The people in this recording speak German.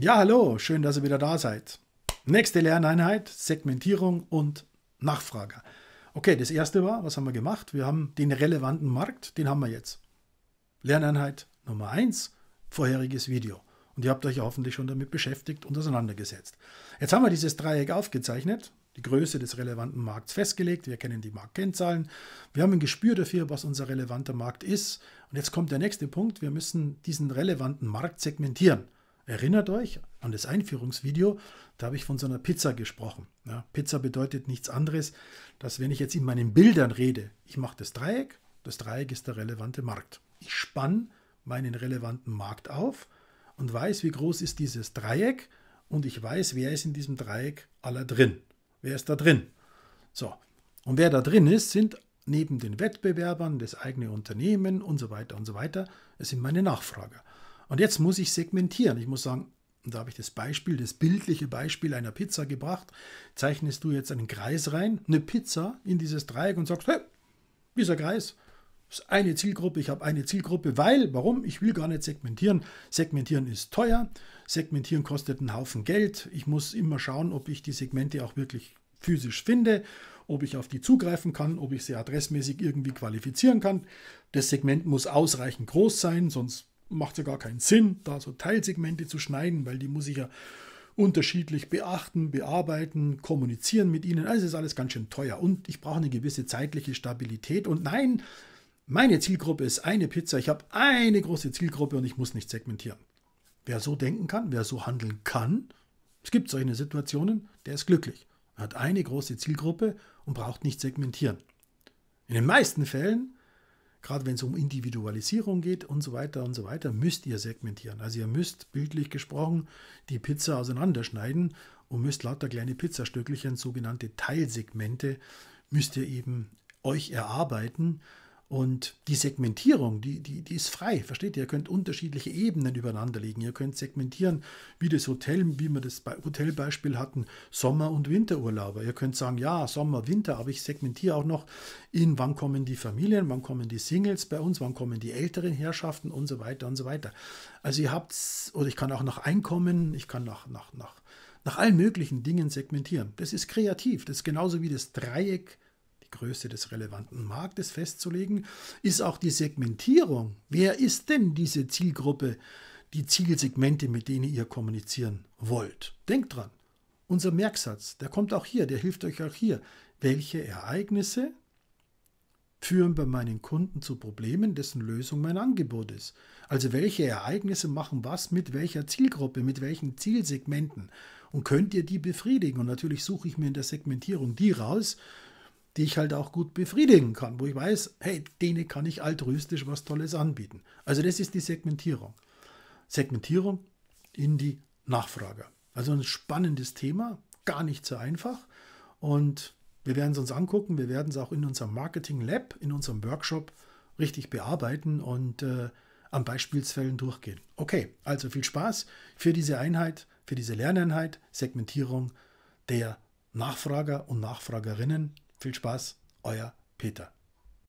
Ja, hallo, schön, dass ihr wieder da seid. Nächste Lerneinheit, Segmentierung und Nachfrage. Okay, das erste war, was haben wir gemacht? Wir haben den relevanten Markt, den haben wir jetzt. Lerneinheit Nummer 1, vorheriges Video. Und ihr habt euch ja hoffentlich schon damit beschäftigt und auseinandergesetzt. Jetzt haben wir dieses Dreieck aufgezeichnet, die Größe des relevanten Markts festgelegt, wir kennen die Marktkennzahlen, wir haben ein Gespür dafür, was unser relevanter Markt ist. Und jetzt kommt der nächste Punkt, wir müssen diesen relevanten Markt segmentieren. Erinnert euch an das Einführungsvideo, da habe ich von so einer Pizza gesprochen. Ja, Pizza bedeutet nichts anderes, dass wenn ich jetzt in meinen Bildern rede, ich mache das Dreieck, das Dreieck ist der relevante Markt. Ich spanne meinen relevanten Markt auf und weiß, wie groß ist dieses Dreieck und ich weiß, wer ist in diesem Dreieck aller drin. Wer ist da drin? So, und wer da drin ist, sind neben den Wettbewerbern, das eigene Unternehmen und so weiter und so weiter, es sind meine Nachfrager. Und jetzt muss ich segmentieren. Ich muss sagen, da habe ich das Beispiel, das bildliche Beispiel einer Pizza gebracht. Zeichnest du jetzt einen Kreis rein, eine Pizza in dieses Dreieck und sagst, hey, dieser Kreis ist eine Zielgruppe, ich habe eine Zielgruppe, weil, warum? Ich will gar nicht segmentieren. Segmentieren ist teuer, segmentieren kostet einen Haufen Geld. Ich muss immer schauen, ob ich die Segmente auch wirklich physisch finde, ob ich auf die zugreifen kann, ob ich sie adressmäßig irgendwie qualifizieren kann. Das Segment muss ausreichend groß sein, sonst macht ja gar keinen Sinn, da so Teilsegmente zu schneiden, weil die muss ich ja unterschiedlich beachten, bearbeiten, kommunizieren mit ihnen. Also ist alles ganz schön teuer und ich brauche eine gewisse zeitliche Stabilität. Und nein, meine Zielgruppe ist eine Pizza. Ich habe eine große Zielgruppe und ich muss nicht segmentieren. Wer so denken kann, wer so handeln kann, es gibt solche Situationen, der ist glücklich. Er hat eine große Zielgruppe und braucht nicht segmentieren. In den meisten Fällen Gerade wenn es um Individualisierung geht und so weiter und so weiter, müsst ihr segmentieren. Also ihr müsst bildlich gesprochen die Pizza auseinanderschneiden und müsst lauter kleine Pizzastückchen, sogenannte Teilsegmente, müsst ihr eben euch erarbeiten und die Segmentierung, die, die, die ist frei, versteht ihr? Ihr könnt unterschiedliche Ebenen übereinander legen. Ihr könnt segmentieren, wie das Hotel, wie wir das Hotelbeispiel hatten, Sommer- und Winterurlauber. Ihr könnt sagen, ja, Sommer, Winter, aber ich segmentiere auch noch in, wann kommen die Familien, wann kommen die Singles bei uns, wann kommen die älteren Herrschaften und so weiter und so weiter. Also ihr habt, oder ich kann auch nach Einkommen, ich kann nach, nach, nach, nach allen möglichen Dingen segmentieren. Das ist kreativ. Das ist genauso wie das Dreieck die Größe des relevanten Marktes festzulegen, ist auch die Segmentierung. Wer ist denn diese Zielgruppe, die Zielsegmente, mit denen ihr kommunizieren wollt? Denkt dran, unser Merksatz, der kommt auch hier, der hilft euch auch hier. Welche Ereignisse führen bei meinen Kunden zu Problemen, dessen Lösung mein Angebot ist? Also welche Ereignisse machen was mit welcher Zielgruppe, mit welchen Zielsegmenten? Und könnt ihr die befriedigen? Und natürlich suche ich mir in der Segmentierung die raus, die ich halt auch gut befriedigen kann, wo ich weiß, hey, denen kann ich altruistisch was Tolles anbieten. Also das ist die Segmentierung. Segmentierung in die Nachfrage. Also ein spannendes Thema, gar nicht so einfach. Und wir werden es uns angucken, wir werden es auch in unserem Marketing Lab, in unserem Workshop richtig bearbeiten und äh, an Beispielsfällen durchgehen. Okay, also viel Spaß für diese Einheit, für diese Lerneinheit, Segmentierung der Nachfrager und Nachfragerinnen viel Spaß, euer Peter.